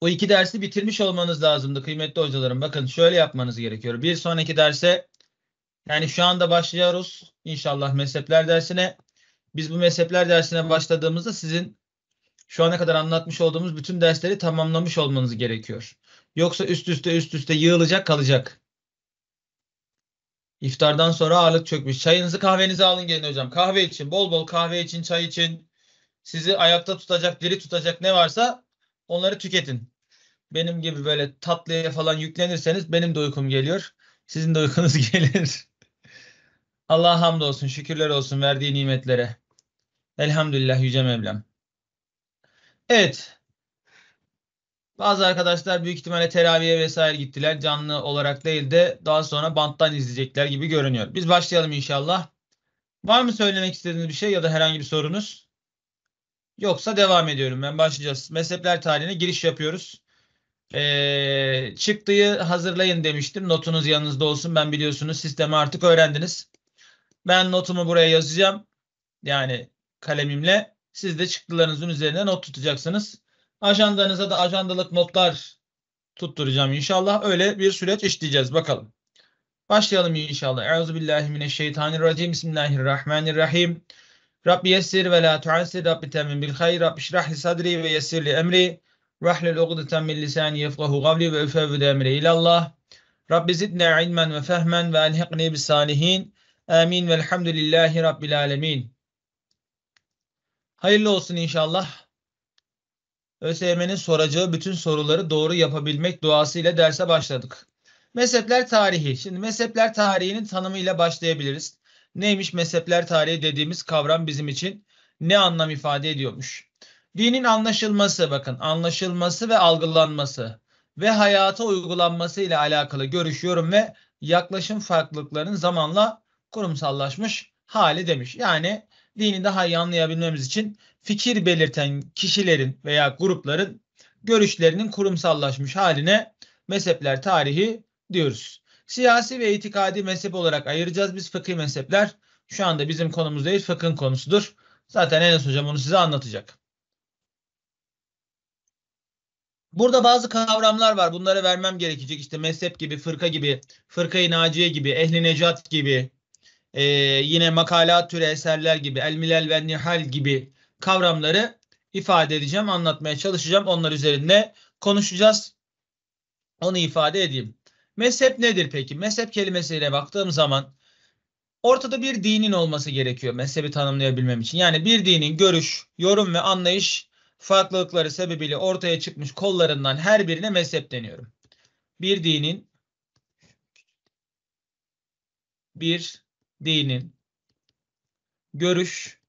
o iki dersi bitirmiş olmanız lazımdı kıymetli hocalarım. Bakın şöyle yapmanız gerekiyor. Bir sonraki derse yani şu anda başlıyoruz inşallah mezhepler dersine. Biz bu mezhepler dersine başladığımızda sizin şu ana kadar anlatmış olduğumuz bütün dersleri tamamlamış olmanız gerekiyor. Yoksa üst üste üst üste yığılacak kalacak. İftardan sonra ağırlık çökmüş. Çayınızı kahvenizi alın gelin hocam. Kahve için bol bol kahve için çay için sizi ayakta tutacak diri tutacak ne varsa onları tüketin benim gibi böyle tatlıya falan yüklenirseniz benim de uykum geliyor. Sizin de uykunuz gelir. Allah'a hamdolsun, şükürler olsun verdiği nimetlere. Elhamdülillah Yüce Mevlam. Evet. Bazı arkadaşlar büyük ihtimalle teraviye vesaire gittiler. Canlı olarak değil de daha sonra banttan izleyecekler gibi görünüyor. Biz başlayalım inşallah. Var mı söylemek istediğiniz bir şey ya da herhangi bir sorunuz? Yoksa devam ediyorum ben başlayacağız. Mezhepler tarihine giriş yapıyoruz. E, ee, çıktıyı hazırlayın demiştim. Notunuz yanınızda olsun. Ben biliyorsunuz sistemi artık öğrendiniz. Ben notumu buraya yazacağım. Yani kalemimle. Siz de çıktılarınızın üzerine not tutacaksınız. Ajandanıza da ajandalık notlar tutturacağım inşallah. Öyle bir süreç işleyeceğiz bakalım. Başlayalım inşallah. Euzubillahimineşşeytanirracim. Bismillahirrahmanirrahim. Rabbi yessir ve la tuansir. Rabbi temin bil hayr. Rabbi şirahli sadri ve yessirli emri. Vehlül ugdeten min lisani yefkahu gavli ve üfevvüd emri ilallah. Rabbi zidne ilmen ve fehmen ve elhiqni bis salihin. Amin velhamdülillahi rabbil alemin. Hayırlı olsun inşallah. ÖSYM'nin soracağı bütün soruları doğru yapabilmek duasıyla derse başladık. Mezhepler tarihi. Şimdi mezhepler tarihinin tanımıyla başlayabiliriz. Neymiş mezhepler tarihi dediğimiz kavram bizim için ne anlam ifade ediyormuş? Dinin anlaşılması bakın anlaşılması ve algılanması ve hayata uygulanması ile alakalı görüşüyorum ve yaklaşım farklılıklarının zamanla kurumsallaşmış hali demiş. Yani dini daha iyi anlayabilmemiz için fikir belirten kişilerin veya grupların görüşlerinin kurumsallaşmış haline mezhepler tarihi diyoruz. Siyasi ve itikadi mezhep olarak ayıracağız biz fıkhi mezhepler. Şu anda bizim konumuz değil fıkhın konusudur. Zaten Enes Hocam onu size anlatacak. Burada bazı kavramlar var. Bunları vermem gerekecek. İşte mezhep gibi, fırka gibi, fırka-i naciye gibi, ehli necat gibi, e, yine makala türü eserler gibi, el ve nihal gibi kavramları ifade edeceğim, anlatmaya çalışacağım. Onlar üzerinde konuşacağız. Onu ifade edeyim. Mezhep nedir peki? Mezhep kelimesine baktığım zaman ortada bir dinin olması gerekiyor mezhebi tanımlayabilmem için. Yani bir dinin görüş, yorum ve anlayış farklılıkları sebebiyle ortaya çıkmış kollarından her birine mezhep deniyorum. Bir dinin bir dinin görüş,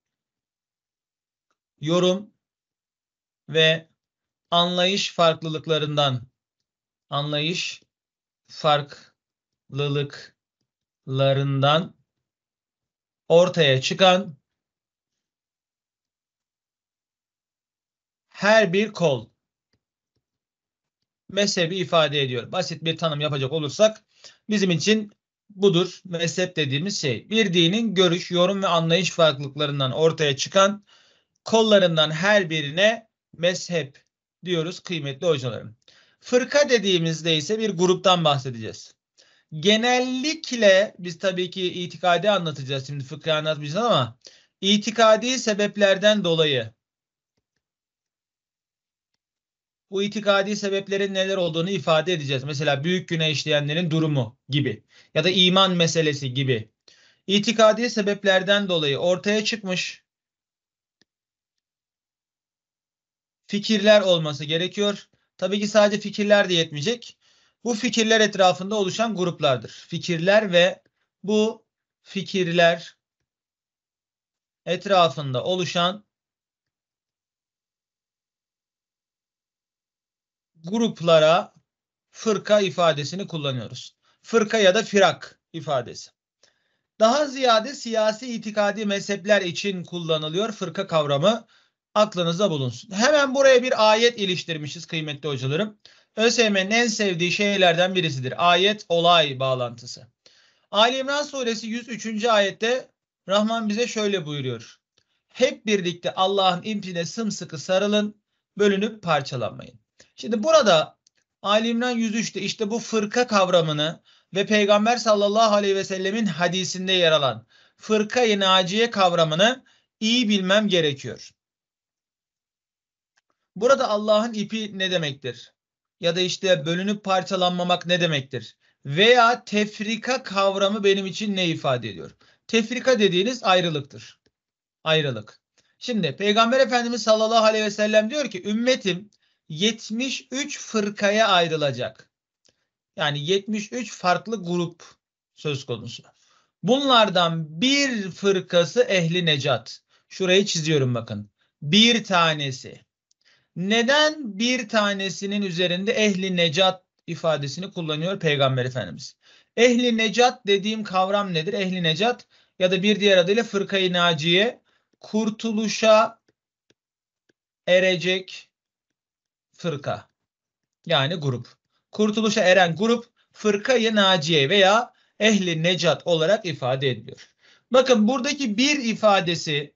yorum ve anlayış farklılıklarından anlayış farklılıklarından ortaya çıkan her bir kol mezhebi ifade ediyor. Basit bir tanım yapacak olursak bizim için budur mezhep dediğimiz şey. Bir dinin görüş, yorum ve anlayış farklılıklarından ortaya çıkan kollarından her birine mezhep diyoruz kıymetli hocalarım. Fırka dediğimizde ise bir gruptan bahsedeceğiz. Genellikle biz tabii ki itikadi anlatacağız şimdi fıkra anlatmayacağız ama itikadi sebeplerden dolayı bu itikadi sebeplerin neler olduğunu ifade edeceğiz. Mesela büyük güne işleyenlerin durumu gibi ya da iman meselesi gibi. İtikadi sebeplerden dolayı ortaya çıkmış fikirler olması gerekiyor. Tabii ki sadece fikirler de yetmeyecek. Bu fikirler etrafında oluşan gruplardır. Fikirler ve bu fikirler etrafında oluşan gruplara fırka ifadesini kullanıyoruz. Fırka ya da firak ifadesi. Daha ziyade siyasi itikadi mezhepler için kullanılıyor fırka kavramı aklınızda bulunsun. Hemen buraya bir ayet iliştirmişiz kıymetli hocalarım. ÖSYM'nin en sevdiği şeylerden birisidir. Ayet olay bağlantısı. Ali İmran suresi 103. ayette Rahman bize şöyle buyuruyor. Hep birlikte Allah'ın impine sımsıkı sarılın, bölünüp parçalanmayın. Şimdi burada Ali İmran 103'te işte bu fırka kavramını ve Peygamber sallallahu aleyhi ve sellemin hadisinde yer alan fırka-i naciye kavramını iyi bilmem gerekiyor. Burada Allah'ın ipi ne demektir? Ya da işte bölünüp parçalanmamak ne demektir? Veya tefrika kavramı benim için ne ifade ediyor? Tefrika dediğiniz ayrılıktır. Ayrılık. Şimdi Peygamber Efendimiz sallallahu aleyhi ve sellem diyor ki ümmetim 73 fırkaya ayrılacak. Yani 73 farklı grup söz konusu. Bunlardan bir fırkası ehli necat. Şurayı çiziyorum bakın. Bir tanesi. Neden bir tanesinin üzerinde ehli necat ifadesini kullanıyor Peygamber Efendimiz? Ehli necat dediğim kavram nedir? Ehli necat ya da bir diğer adıyla fırkayı naciye kurtuluşa erecek, fırka yani grup. Kurtuluşa eren grup fırkayı naciye veya ehli necat olarak ifade ediyor. Bakın buradaki bir ifadesi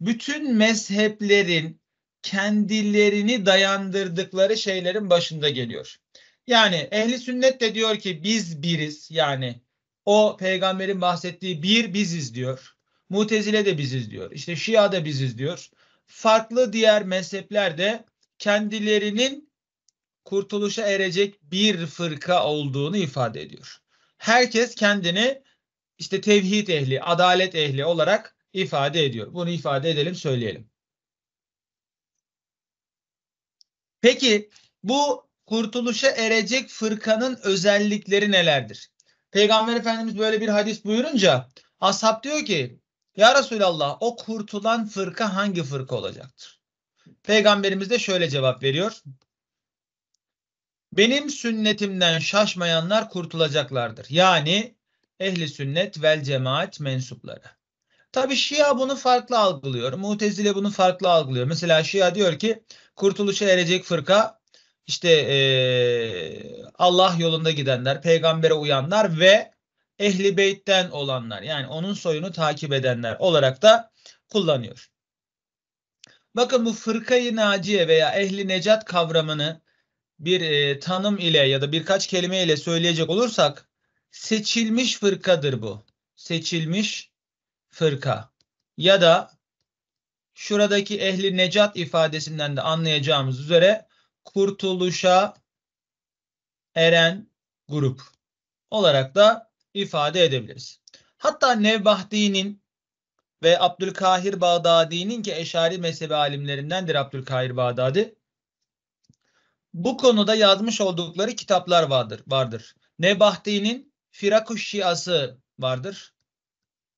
bütün mezheplerin kendilerini dayandırdıkları şeylerin başında geliyor. Yani ehli sünnet de diyor ki biz biriz yani o peygamberin bahsettiği bir biziz diyor. Mutezile de biziz diyor. İşte Şia da biziz diyor. Farklı diğer mezhepler de kendilerinin kurtuluşa erecek bir fırka olduğunu ifade ediyor. Herkes kendini işte tevhid ehli, adalet ehli olarak ifade ediyor. Bunu ifade edelim, söyleyelim. Peki bu kurtuluşa erecek fırkanın özellikleri nelerdir? Peygamber Efendimiz böyle bir hadis buyurunca ashab diyor ki ya Resulallah o kurtulan fırka hangi fırka olacaktır? Peygamberimiz de şöyle cevap veriyor. Benim sünnetimden şaşmayanlar kurtulacaklardır. Yani ehli sünnet vel cemaat mensupları. Tabi Şia bunu farklı algılıyor. Mutezile bunu farklı algılıyor. Mesela Şia diyor ki kurtuluşa erecek fırka işte ee, Allah yolunda gidenler, peygambere uyanlar ve ehli beytten olanlar yani onun soyunu takip edenler olarak da kullanıyor. Bakın bu fırkayı naciye veya ehli necat kavramını bir e, tanım ile ya da birkaç kelime ile söyleyecek olursak seçilmiş fırkadır bu. Seçilmiş fırka. Ya da şuradaki ehli necat ifadesinden de anlayacağımız üzere kurtuluşa eren grup olarak da ifade edebiliriz. Hatta Nevbahdi'nin ve Abdülkahir Bağdadi'nin ki Eşari mezhebi alimlerindendir Abdülkahir Bağdadi. Bu konuda yazmış oldukları kitaplar vardır. vardır. Nebahti'nin Firakuş Şiası vardır.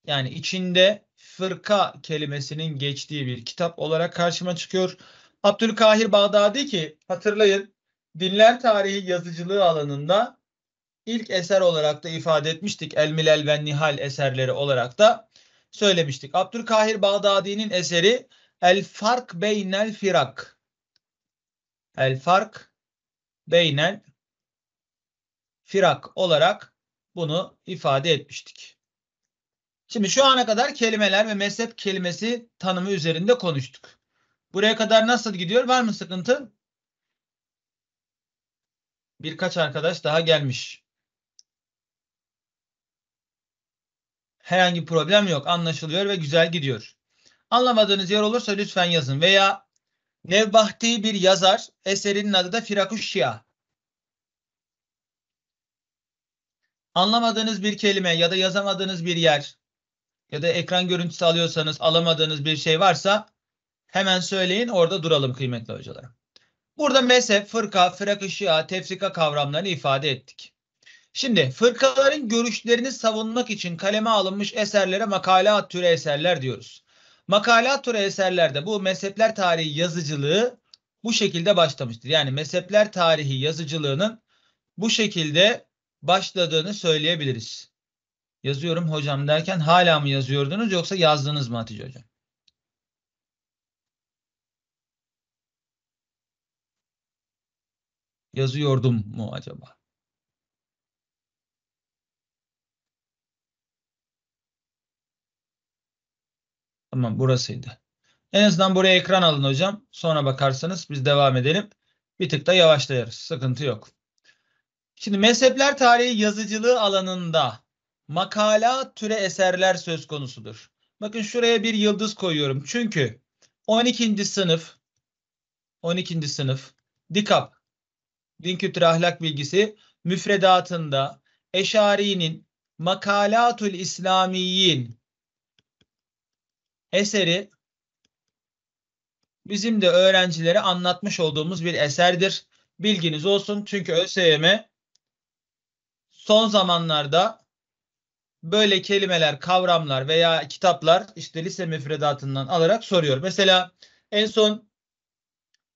Yani içinde fırka kelimesinin geçtiği bir kitap olarak karşıma çıkıyor. Abdülkahir Bağdadi ki hatırlayın dinler tarihi yazıcılığı alanında ilk eser olarak da ifade etmiştik. El Milal ve Nihal eserleri olarak da söylemiştik. Abdülkahir Bağdadi'nin eseri El Fark Beynel Firak. El Fark Beynel Firak olarak bunu ifade etmiştik. Şimdi şu ana kadar kelimeler ve mezhep kelimesi tanımı üzerinde konuştuk. Buraya kadar nasıl gidiyor? Var mı sıkıntı? Birkaç arkadaş daha gelmiş. Herhangi problem yok. Anlaşılıyor ve güzel gidiyor. Anlamadığınız yer olursa lütfen yazın. Veya Nevbahti bir yazar. Eserinin adı da Firakuşya. Anlamadığınız bir kelime ya da yazamadığınız bir yer ya da ekran görüntüsü alıyorsanız alamadığınız bir şey varsa hemen söyleyin orada duralım kıymetli hocalarım. Burada mezhep, fırka, fırak-ı tefrika kavramlarını ifade ettik. Şimdi fırkaların görüşlerini savunmak için kaleme alınmış eserlere makalat türü eserler diyoruz. Makalat türü eserlerde bu mezhepler tarihi yazıcılığı bu şekilde başlamıştır. Yani mezhepler tarihi yazıcılığının bu şekilde başladığını söyleyebiliriz. Yazıyorum hocam derken hala mı yazıyordunuz yoksa yazdınız mı Hatice hocam? Yazıyordum mu acaba? Tamam burasıydı. En azından buraya ekran alın hocam. Sonra bakarsanız biz devam edelim. Bir tık da yavaşlayarız. Sıkıntı yok. Şimdi mezhepler tarihi yazıcılığı alanında makala türe eserler söz konusudur. Bakın şuraya bir yıldız koyuyorum. Çünkü 12. sınıf 12. sınıf Dikap Din Kültürü Ahlak Bilgisi müfredatında Eşari'nin Makalatul İslamiyin eseri bizim de öğrencilere anlatmış olduğumuz bir eserdir. Bilginiz olsun çünkü ÖSYM son zamanlarda böyle kelimeler, kavramlar veya kitaplar işte lise müfredatından alarak soruyor. Mesela en son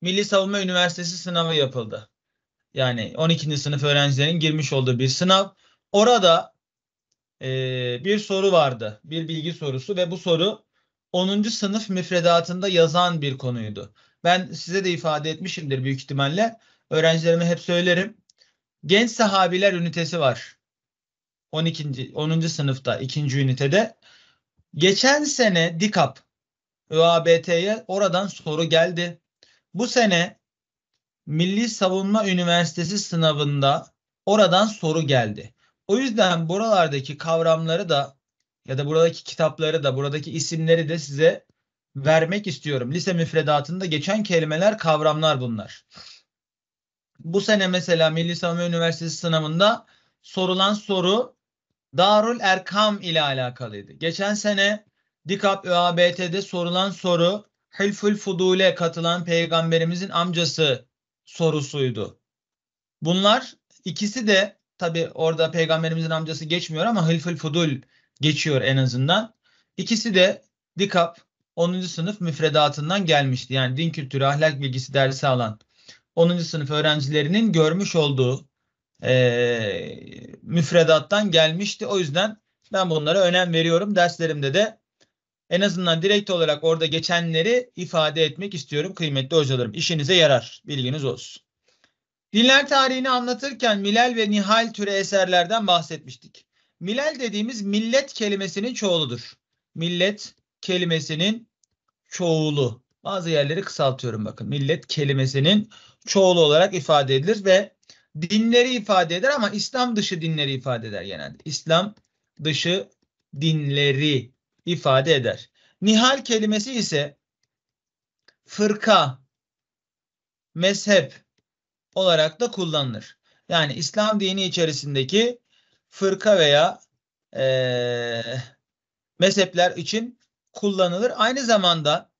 Milli Savunma Üniversitesi sınavı yapıldı. Yani 12. sınıf öğrencilerin girmiş olduğu bir sınav. Orada e, bir soru vardı. Bir bilgi sorusu ve bu soru 10. sınıf müfredatında yazan bir konuydu. Ben size de ifade etmişimdir büyük ihtimalle. Öğrencilerime hep söylerim. Genç sahabiler ünitesi var. 12. 10. sınıfta 2. ünitede. Geçen sene DİKAP ÖABT'ye oradan soru geldi. Bu sene Milli Savunma Üniversitesi sınavında oradan soru geldi. O yüzden buralardaki kavramları da ya da buradaki kitapları da buradaki isimleri de size vermek istiyorum. Lise müfredatında geçen kelimeler, kavramlar bunlar. Bu sene mesela Milli Savunma Üniversitesi sınavında sorulan soru Darul Erkam ile alakalıydı. Geçen sene Dikap ÖABT'de sorulan soru Hilful Fudule katılan peygamberimizin amcası sorusuydu. Bunlar ikisi de tabi orada peygamberimizin amcası geçmiyor ama Hilful Fudul geçiyor en azından. İkisi de DİKAP 10. sınıf müfredatından gelmişti. Yani din kültürü, ahlak bilgisi dersi alan 10. sınıf öğrencilerinin görmüş olduğu e, müfredattan gelmişti. O yüzden ben bunlara önem veriyorum. Derslerimde de en azından direkt olarak orada geçenleri ifade etmek istiyorum kıymetli hocalarım. İşinize yarar, bilginiz olsun. Dinler tarihini anlatırken Milal ve Nihal türü eserlerden bahsetmiştik. Milal dediğimiz millet kelimesinin çoğuludur. Millet kelimesinin çoğulu. Bazı yerleri kısaltıyorum bakın. Millet kelimesinin çoğulu olarak ifade edilir ve dinleri ifade eder ama İslam dışı dinleri ifade eder genelde. İslam dışı dinleri ifade eder. Nihal kelimesi ise fırka, mezhep olarak da kullanılır. Yani İslam dini içerisindeki fırka veya e, mezhepler için kullanılır. Aynı zamanda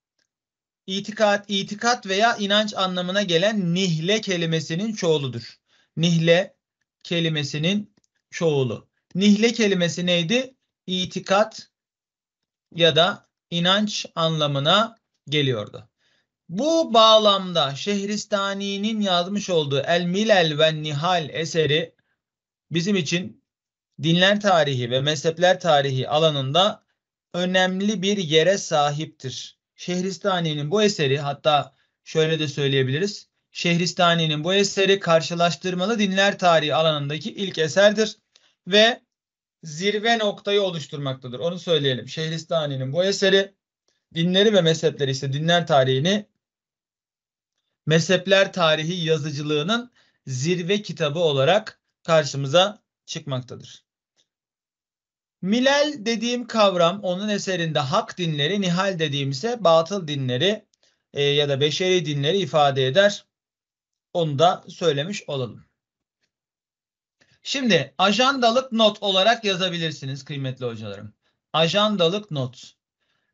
itikat, itikat veya inanç anlamına gelen nihle kelimesinin çoğuludur. Nihle kelimesinin çoğulu. Nihle kelimesi neydi? İtikat ya da inanç anlamına geliyordu. Bu bağlamda Şehristani'nin yazmış olduğu El Milal ve Nihal eseri bizim için dinler tarihi ve mezhepler tarihi alanında önemli bir yere sahiptir. Şehristani'nin bu eseri hatta şöyle de söyleyebiliriz. Şehristani'nin bu eseri karşılaştırmalı dinler tarihi alanındaki ilk eserdir ve zirve noktayı oluşturmaktadır. Onu söyleyelim. Şehristani'nin bu eseri dinleri ve mezhepleri ise dinler tarihini mezhepler tarihi yazıcılığının zirve kitabı olarak karşımıza çıkmaktadır. Milel dediğim kavram onun eserinde hak dinleri, nihal dediğimse batıl dinleri e, ya da beşeri dinleri ifade eder. Onu da söylemiş olalım. Şimdi ajandalık not olarak yazabilirsiniz kıymetli hocalarım. Ajandalık not.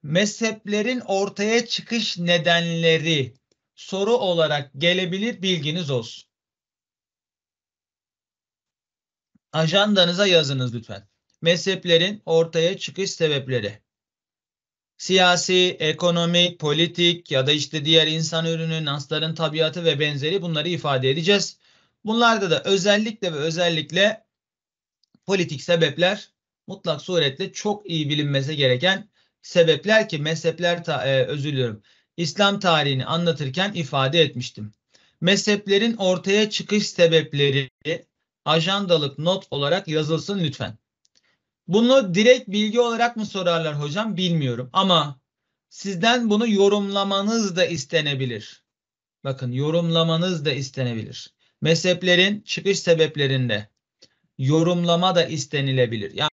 Mezheplerin ortaya çıkış nedenleri soru olarak gelebilir bilginiz olsun. Ajandanıza yazınız lütfen mezheplerin ortaya çıkış sebepleri. Siyasi, ekonomik, politik ya da işte diğer insan ürünü, nasların tabiatı ve benzeri bunları ifade edeceğiz. Bunlarda da özellikle ve özellikle politik sebepler mutlak surette çok iyi bilinmesi gereken sebepler ki mezhepler ta, e, özür diliyorum. İslam tarihini anlatırken ifade etmiştim. Mezheplerin ortaya çıkış sebepleri ajandalık not olarak yazılsın lütfen. Bunu direkt bilgi olarak mı sorarlar hocam bilmiyorum ama sizden bunu yorumlamanız da istenebilir. Bakın yorumlamanız da istenebilir. Mezheplerin çıkış sebeplerinde yorumlama da istenilebilir. Yani